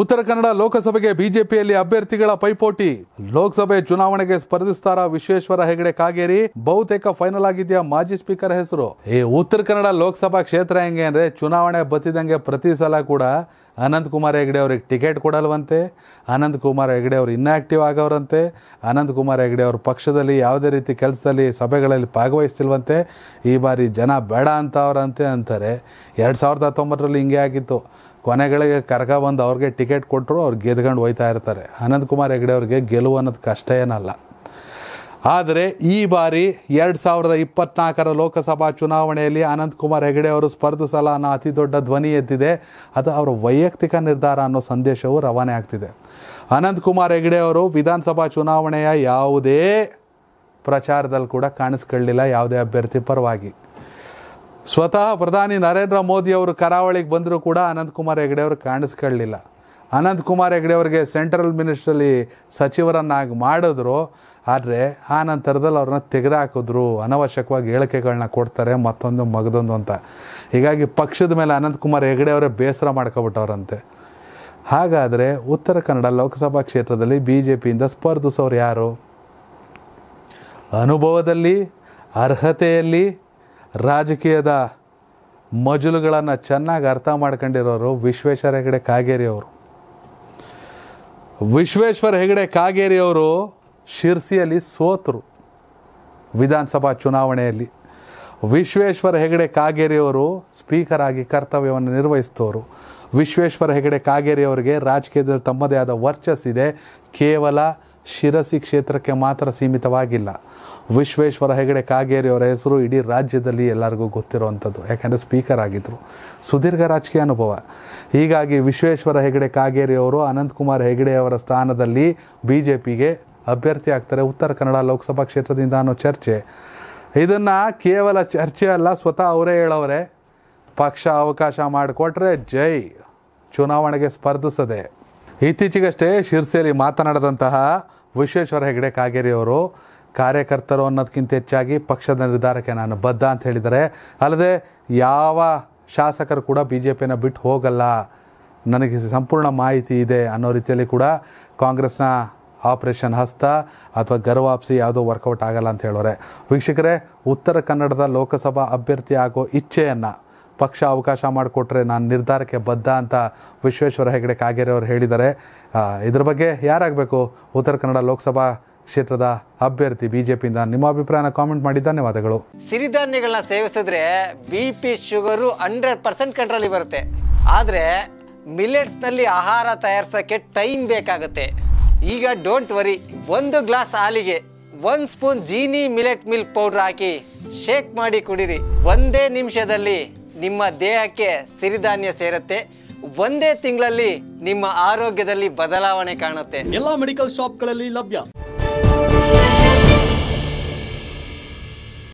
ಉತ್ತರ ಕನ್ನಡ ಲೋಕಸಭೆಗೆ ಬಿಜೆಪಿಯಲ್ಲಿ ಅಭ್ಯರ್ಥಿಗಳ ಪೈಪೋಟಿ ಲೋಕಸಭೆ ಚುನಾವಣೆಗೆ ಸ್ಪರ್ಧಿಸ್ತಾರ ವಿಶ್ವೇಶ್ವರ ಹೆಗಡೆ ಕಾಗೇರಿ ಬಹುತೇಕ ಫೈನಲ್ ಆಗಿದೆಯಾ ಮಾಜಿ ಸ್ಪೀಕರ್ ಹೆಸರು ಈ ಉತ್ತರ ಕನ್ನಡ ಲೋಕಸಭಾ ಕ್ಷೇತ್ರ ಹೆಂಗೆ ಅಂದ್ರೆ ಚುನಾವಣೆ ಬತ್ತಿದಂಗೆ ಪ್ರತಿ ಸಲ ಕೂಡ ಅನಂತ್ ಕುಮಾರ್ ಹೆಗ್ಡೆ ಅವ್ರಿಗೆ ಟಿಕೆಟ್ ಕೊಡಲ್ವಂತೆ ಅನಂತ್ ಕುಮಾರ್ ಹೆಗ್ಡೆ ಅವರು ಇನ್ಯಾಕ್ಟಿವ್ ಆಗೋರಂತೆ ಅನಂತ್ ಕುಮಾರ್ ಹೆಗ್ಡೆ ಅವ್ರ ಪಕ್ಷದಲ್ಲಿ ಯಾವುದೇ ರೀತಿ ಕೆಲಸದಲ್ಲಿ ಸಭೆಗಳಲ್ಲಿ ಭಾಗವಹಿಸ್ತಿಲ್ವಂತೆ ಈ ಬಾರಿ ಜನ ಬೇಡ ಅಂತ ಅವರಂತೆ ಅಂತಾರೆ ಎರಡು ಸಾವಿರದ ಹತ್ತೊಂಬತ್ತರಲ್ಲಿ ಹಿಂಗೆ ಆಗಿತ್ತು ಕೊನೆಗಳಿಗೆ ಕರ್ಕ ಬಂದು ಅವ್ರಿಗೆ ಟಿಕೆಟ್ ಕೊಟ್ಟರು ಅವ್ರು ಗೆದ್ಕೊಂಡು ಹೋಯ್ತಾ ಇರ್ತಾರೆ ಅನಂತ್ ಕುಮಾರ್ ಹೆಗ್ಡೆ ಅವ್ರಿಗೆ ಗೆಲುವು ಅನ್ನೋದು ಕಷ್ಟ ಏನಲ್ಲ ಆದರೆ ಈ ಬಾರಿ ಎರಡು ಸಾವಿರದ ಇಪ್ಪತ್ನಾಲ್ಕರ ಲೋಕಸಭಾ ಚುನಾವಣೆಯಲ್ಲಿ ಅನಂತಕುಮಾರ್ ಹೆಗಡೆ ಅವರು ಸ್ಪರ್ಧಿಸಲ ಅನ್ನೋ ಅತಿ ದೊಡ್ಡ ಧ್ವನಿ ಎದ್ದಿದೆ ಅದು ಅವರ ವೈಯಕ್ತಿಕ ನಿರ್ಧಾರ ಅನ್ನೋ ಸಂದೇಶವು ರವಾನೆ ಆಗ್ತಿದೆ ಅನಂತಕುಮಾರ್ ಹೆಗಡೆ ಅವರು ವಿಧಾನಸಭಾ ಚುನಾವಣೆಯ ಯಾವುದೇ ಪ್ರಚಾರದಲ್ಲಿ ಕೂಡ ಕಾಣಿಸ್ಕೊಳ್ಳಿಲ್ಲ ಯಾವುದೇ ಅಭ್ಯರ್ಥಿ ಪರವಾಗಿ ಸ್ವತಃ ಪ್ರಧಾನಿ ನರೇಂದ್ರ ಮೋದಿ ಅವರು ಕರಾವಳಿಗೆ ಬಂದರೂ ಕೂಡ ಅನಂತಕುಮಾರ್ ಹೆಗಡೆ ಅವರು ಕಾಣಿಸ್ಕೊಳ್ಳಿಲ್ಲ ಅನಂತ್ ಕುಮಾರ್ ಹೆಗ್ಡೆ ಅವರಿಗೆ ಸೆಂಟ್ರಲ್ ಮಿನಿಸ್ಟ್ರಲ್ಲಿ ಸಚಿವರನ್ನಾಗಿ ಮಾಡಿದ್ರು ಆದರೆ ಆ ನಂತರದಲ್ಲಿ ಅವ್ರನ್ನ ತೆಗೆದುಹಾಕಿದ್ರು ಅನವಶ್ಯಕವಾಗಿ ಹೇಳಿಕೆಗಳನ್ನ ಕೊಡ್ತಾರೆ ಮತ್ತೊಂದು ಮಗದೊಂದು ಅಂತ ಹೀಗಾಗಿ ಪಕ್ಷದ ಮೇಲೆ ಅನಂತಕುಮಾರ್ ಕುಮಾರ್ ಹೆಗ್ಡೆ ಅವರೇ ಬೇಸರ ಮಾಡ್ಕೊಬಿಟ್ಟವ್ರಂತೆ ಹಾಗಾದರೆ ಉತ್ತರ ಕನ್ನಡ ಲೋಕಸಭಾ ಕ್ಷೇತ್ರದಲ್ಲಿ ಬಿ ಜೆ ಪಿಯಿಂದ ಸ್ಪರ್ಧಿಸೋರು ಯಾರು ಅನುಭವದಲ್ಲಿ ಅರ್ಹತೆಯಲ್ಲಿ ರಾಜಕೀಯದ ಮಜಲುಗಳನ್ನು ಚೆನ್ನಾಗಿ ಅರ್ಥ ಮಾಡ್ಕೊಂಡಿರೋರು ವಿಶ್ವೇಶ್ವರ ಹೆಗಡೆ ಕಾಗೇರಿ ಅವರು ವಿಶ್ವೇಶ್ವರ ಹೆಗಡೆ ಕಾಗೇರಿ ಅವರು ಶಿರ್ಸಿಯಲ್ಲಿ ಸೋತರು ವಿಧಾನಸಭಾ ಚುನಾವಣೆಯಲ್ಲಿ ವಿಶ್ವೇಶ್ವರ ಹೆಗಡೆ ಕಾಗೇರಿಯವರು ಸ್ಪೀಕರ್ ಆಗಿ ಕರ್ತವ್ಯವನ್ನು ನಿರ್ವಹಿಸಿದವರು ವಿಶ್ವೇಶ್ವರ ಹೆಗಡೆ ಅವರಿಗೆ ರಾಜಕೀಯದಲ್ಲಿ ತಮ್ಮದೇ ಆದ ವರ್ಚಸ್ಸಿದೆ ಕೇವಲ ಶಿರಸಿ ಕ್ಷೇತ್ರಕ್ಕೆ ಮಾತ್ರ ಸೀಮಿತವಾಗಿಲ್ಲ ವಿಶ್ವೇಶ್ವರ ಹೆಗಡೆ ಕಾಗೇರಿ ಅವರ ಹೆಸರು ಇಡೀ ರಾಜ್ಯದಲ್ಲಿ ಎಲ್ಲರಿಗೂ ಗೊತ್ತಿರುವಂಥದ್ದು ಯಾಕೆಂದರೆ ಸ್ಪೀಕರ್ ಆಗಿದ್ದರು ಸುದೀರ್ಘ ರಾಜಕೀಯ ಅನುಭವ ಹೀಗಾಗಿ ವಿಶ್ವೇಶ್ವರ ಹೆಗಡೆ ಕಾಗೇರಿ ಅವರು ಅನಂತಕುಮಾರ್ ಹೆಗಡೆ ಅವರ ಸ್ಥಾನದಲ್ಲಿ ಬಿ ಜೆ ಪಿಗೆ ಅಭ್ಯರ್ಥಿ ಆಗ್ತಾರೆ ಉತ್ತರ ಕನ್ನಡ ಲೋಕಸಭಾ ಕ್ಷೇತ್ರದಿಂದ ಅನ್ನೋ ಚರ್ಚೆ ಇದನ್ನು ಕೇವಲ ಚರ್ಚೆ ಅಲ್ಲ ಸ್ವತಃ ಅವರೇ ಹೇಳೋರೆ ಪಕ್ಷ ಅವಕಾಶ ಮಾಡಿಕೊಟ್ರೆ ಜೈ ಚುನಾವಣೆಗೆ ಸ್ಪರ್ಧಿಸದೆ ಇತ್ತೀಚೆಗಷ್ಟೇ ಶಿರ್ಸೆಯಲ್ಲಿ ಮಾತನಾಡಿದಂತಹ ವಿಶ್ವೇಶ್ವರ ಹೆಗಡೆ ಕಾಗೇರಿಯವರು ಕಾರ್ಯಕರ್ತರು ಅನ್ನೋದಕ್ಕಿಂತ ಹೆಚ್ಚಾಗಿ ಪಕ್ಷದ ನಿರ್ಧಾರಕ್ಕೆ ನಾನು ಬದ್ಧ ಅಂತ ಹೇಳಿದರೆ ಅಲ್ಲದೆ ಯಾವ ಶಾಸಕರು ಕೂಡ ಬಿ ಜೆ ಪಿನ ಬಿಟ್ಟು ಹೋಗಲ್ಲ ನನಗೆ ಸಂಪೂರ್ಣ ಮಾಹಿತಿ ಇದೆ ಅನ್ನೋ ರೀತಿಯಲ್ಲಿ ಕೂಡ ಕಾಂಗ್ರೆಸ್ನ ಆಪರೇಷನ್ ಹಸ್ತ ಅಥವಾ ಗರ್ವಾಪ್ಸಿ ಯಾವುದೋ ವರ್ಕೌಟ್ ಆಗಲ್ಲ ಅಂತ ಹೇಳೋರೆ ವೀಕ್ಷಕರೇ ಉತ್ತರ ಕನ್ನಡದ ಲೋಕಸಭಾ ಅಭ್ಯರ್ಥಿ ಆಗೋ ಇಚ್ಛೆಯನ್ನು ಪಕ್ಷ ಅವಕಾಶ ಮಾಡಿಕೊಟ್ರೆ ನಾನು ನಿರ್ಧಾರಕ್ಕೆ ಬದ್ಧ ಅಂತ ವಿಶ್ವೇಶ್ವರ ಹೆಗಡೆ ಕಾಗೇರಿ ಅವರು ಹೇಳಿದ್ದಾರೆ ಇದ್ರ ಬಗ್ಗೆ ಯಾರಾಗಬೇಕು ಉತ್ತರ ಕನ್ನಡ ಲೋಕಸಭಾ ಕ್ಷೇತ್ರದ ಅಭ್ಯರ್ಥಿ ಬಿಜೆಪಿಯಿಂದ ನಿಮ್ಮ ಅಭಿಪ್ರಾಯನ ಕಾಮೆಂಟ್ ಮಾಡಿ ಧನ್ಯವಾದಗಳು ಸಿರಿಧಾನ್ಯಗಳನ್ನ ಸೇವಿಸಿದ್ರೆ B P sugar hundred percent ಕಂಟ್ರೋಲಿಗೆ ಬರುತ್ತೆ ಆದರೆ ಮಿಲೆಟ್ಸ್ನಲ್ಲಿ ಆಹಾರ ತಯಾರಿಸೋಕ್ಕೆ ಟೈಮ್ ಬೇಕಾಗುತ್ತೆ ಈಗ ಡೋಂಟ್ ವರಿ ಒಂದು ಗ್ಲಾಸ್ ಹಾಲಿಗೆ ಒಂದು spoon Jeeni millet milk powder ಹಾಕಿ ಶೇಕ್ ಮಾಡಿ ಕುಡಿರಿ ಒಂದೇ ನಿಮಿಷದಲ್ಲಿ ನಿಮ್ಮ ದೇಹಕ್ಕೆ ಸಿರಿಧಾನ್ಯ ಸೇರುತ್ತೆ ಒಂದೇ ತಿಂಗಳಲ್ಲಿ ನಿಮ್ಮ ಆರೋಗ್ಯದಲ್ಲಿ ಬದಲಾವಣೆ ಕಾಣುತ್ತೆ ಎಲ್ಲ ಮೆಡಿಕಲ್ ಶಾಪ್ಗಳಲ್ಲಿ ಲಭ್ಯ